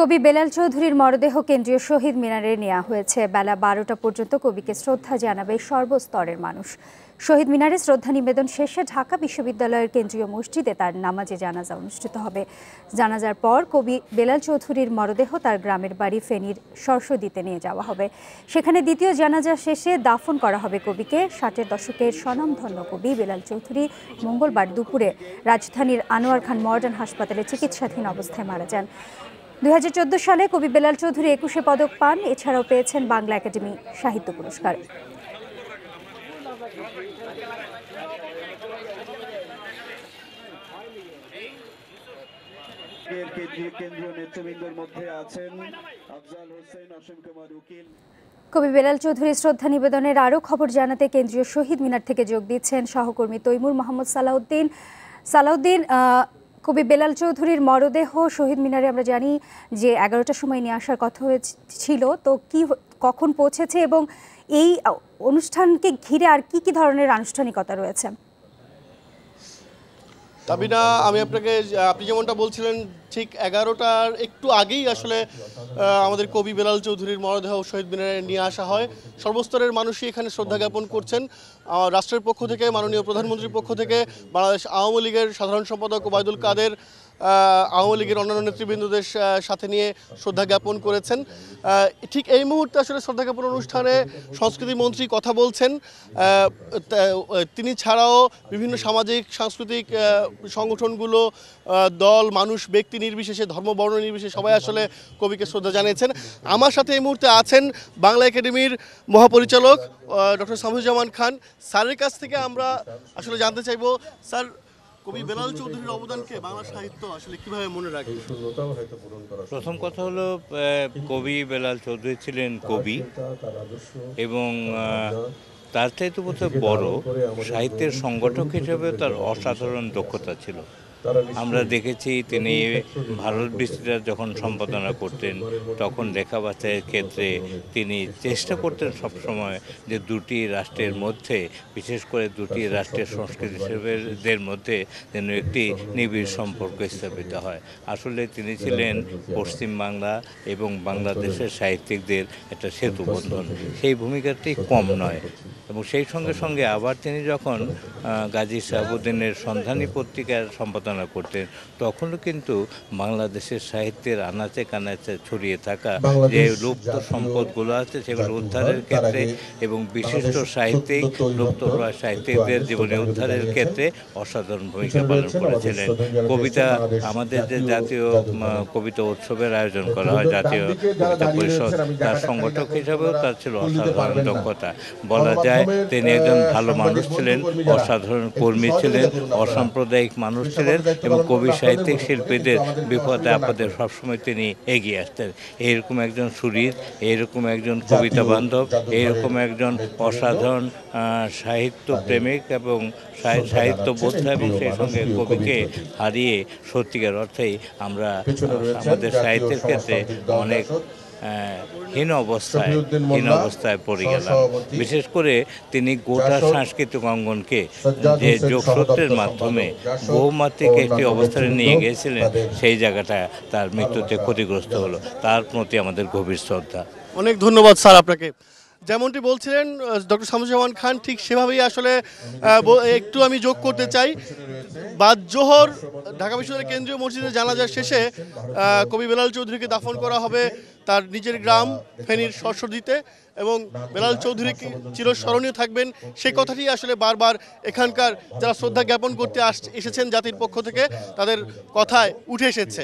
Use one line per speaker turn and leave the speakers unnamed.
কবি বেলাল চৌধুরীর মরদেহ কেন্দ্রীয় শহীদ মিনারে নেওয়া হয়েছে বেলা বারোটা পর্যন্ত কবিকে শ্রদ্ধা জানাবে সর্বস্তরের মানুষ শহীদ মিনারে শ্রদ্ধা নিবেদন শেষে ঢাকা বিশ্ববিদ্যালয়ের কেন্দ্রীয় মসজিদে তার নামাজে জানাজা অনুষ্ঠিত হবে জানাজার পর কবি বেলাল চৌধুরীর মরদেহ তার গ্রামের বাড়ি ফেনীর সরস্বতীতে নিয়ে যাওয়া হবে সেখানে দ্বিতীয় জানাজা শেষে দাফন করা হবে কবিকে ষাটের দশকের স্বনামধন্য কবি বেলাল চৌধুরী মঙ্গলবার দুপুরে রাজধানীর আনোয়ার খান মডার্ন হাসপাতালে চিকিৎসাধীন অবস্থায় মারা যান দুই সালে কবি বেলাল চৌধুরী একুশে পদক পান এছাড়াও পেয়েছেন বাংলা একাডেমি সাহিত্য পুরস্কার কবি বেলাল চৌধুরীর শ্রদ্ধা নিবেদনের আরও খবর জানাতে কেন্দ্রীয় শহীদ মিনার থেকে যোগ দিচ্ছেন সহকর্মী তৈমুর মোহাম্মদ সালাউদ্দিন সালাউদ্দিন কবি বেলাল চৌধুরীর মরদেহ শহীদ মিনারে আমরা জানি যে এগারোটার সময় নিয়ে আসার কথা হয়েছিল তো কি কখন পৌঁছেছে এবং এই অনুষ্ঠানকে ঘিরে আর কি কি ধরনের আনুষ্ঠানিকতা রয়েছে
তাবিনা আমি আপনাকে আপনি যেমনটা বলছিলেন ঠিক এগারোটার একটু আগেই আসলে আমাদের কবি বেলাল চৌধুরীর মরদেহ শহীদ মিনারে নিয়ে আসা হয় সর্বস্তরের মানুষই এখানে শ্রদ্ধা জ্ঞাপন করছেন রাষ্ট্রের পক্ষ থেকে মাননীয় প্রধানমন্ত্রীর পক্ষ থেকে বাংলাদেশ আওয়ামী লীগের সাধারণ সম্পাদক ওবায়দুল কাদের আওয়ামী লীগের অন্যান্য নেতৃবৃন্দদের সাথে নিয়ে শ্রদ্ধা জ্ঞাপন করেছেন ঠিক এই মুহূর্তে আসলে শ্রদ্ধা জ্ঞাপন অনুষ্ঠানে সংস্কৃতি মন্ত্রী কথা বলছেন তিনি ছাড়াও বিভিন্ন সামাজিক সাংস্কৃতিক সংগঠনগুলো দল মানুষ ব্যক্তি নির্বিশেষে ধর্ম বর্ণ নির্বিশেষে সবাই আসলে কবিকে শ্রদ্ধা জানিয়েছেন আমার সাথে এই মুহূর্তে আছেন বাংলা একাডেমির মহাপরিচালক ডক্টর সামুজ্জামান খান স্যারের কাছ থেকে আমরা আসলে জানতে চাইবো স্যার কবি বেলাল চৌধুরীর অবদানকে বাংলা সাহিত্য আসলে কিভাবে মনে রাখবে
প্রথম কথা হলো কবি বেলাল চৌধুরী ছিলেন কবি এবং তার চাইতে বোধহয় বড় সাহিত্যের সংগঠক হিসেবে তার অসাধারণ দক্ষতা ছিল আমরা দেখেছি তিনি ভারত বিস্তৃত যখন সম্পাদনা করতেন তখন লেখাবাচের ক্ষেত্রে তিনি চেষ্টা করতেন সবসময় যে দুটি রাষ্ট্রের মধ্যে বিশেষ করে দুটি রাষ্ট্রের সংস্কৃতি হিসেবেদের মধ্যে যেন একটি নিবিড় সম্পর্ক স্থাপিত হয় আসলে তিনি ছিলেন পশ্চিমবাংলা এবং বাংলাদেশের সাহিত্যিকদের একটা সেতু বন্ধন সেই ভূমিকাটি কম নয় এবং সেই সঙ্গে সঙ্গে আবার তিনি যখন গাজী সাহাবুদ্দিনের সন্ধানী পত্রিকার সম্পাদনা করতেন তখনও কিন্তু বাংলাদেশের সাহিত্যের আনাচে কানাচে ছড়িয়ে থাকা যে লুপ্ত সম্পদগুলো আছে সেগুলো উদ্ধারের ক্ষেত্রে এবং বিশিষ্ট সাহিত্যিক লুপ্ত সাহিত্যিকদের জীবনে উদ্ধারের ক্ষেত্রে অসাধারণ ভূমিকা পালন করেছিলেন কবিতা আমাদের যে জাতীয় কবিতা উৎসবের আয়োজন করা হয় জাতীয় কবিতা পরিষদ তার সংগঠক হিসাবেও তার ছিল অসাধারণ দক্ষতা বলা যায় যায় তিনি একজন ভালো মানুষ ছিলেন অসাধারণ কর্মী ছিলেন অসাম্প্রদায়িক মানুষ ছিলেন এবং কবি সাহিত্যিক শিল্পীদের বিপদে আপদে সবসময় তিনি এগিয়ে আসতেন এরকম একজন সুরীর এরকম একজন কবিতা বান্ধব এরকম একজন অসাধারণ সাহিত্য প্রেমিক এবং সাহিত্য বোধ এবং সেই সঙ্গে কবিকে হারিয়ে সত্যিকার অর্থেই আমরা আমাদের সাহিত্যের ক্ষেত্রে অনেক হীন অবস্থায় হীন অবস্থায় পড়ে গেলাম বিশেষ করে তিনি গোটা সাংস্কৃতিক অঙ্গনকে যে যোগসূত্রের মাধ্যমে বহুমাত্রিক একটি অবস্থানে নিয়ে গিয়েছিলেন সেই জায়গাটা তার মৃত্যুতে ক্ষতিগ্রস্ত হলো তার প্রতি আমাদের গভীর শ্রদ্ধা
অনেক ধন্যবাদ স্যার আপনাকে যেমনটি বলছিলেন ডক্টর শামসুজ্জামান খান ঠিক সেভাবেই আসলে একটু আমি যোগ করতে চাই বাদ জোহর ঢাকা বিশ্ববিদ্যালয়ের কেন্দ্রীয় মসজিদে জানাজার শেষে কবি বেলাল চৌধুরীকে দাফন করা হবে তার নিজের গ্রাম ফেনীর সরস্বতীতে এবং বেলাল চৌধুরী চিরস্মরণীয় থাকবেন সেই কথাটি আসলে বারবার এখানকার যারা শ্রদ্ধা জ্ঞাপন করতে আস এসেছেন জাতির পক্ষ থেকে তাদের কথায় উঠে এসেছে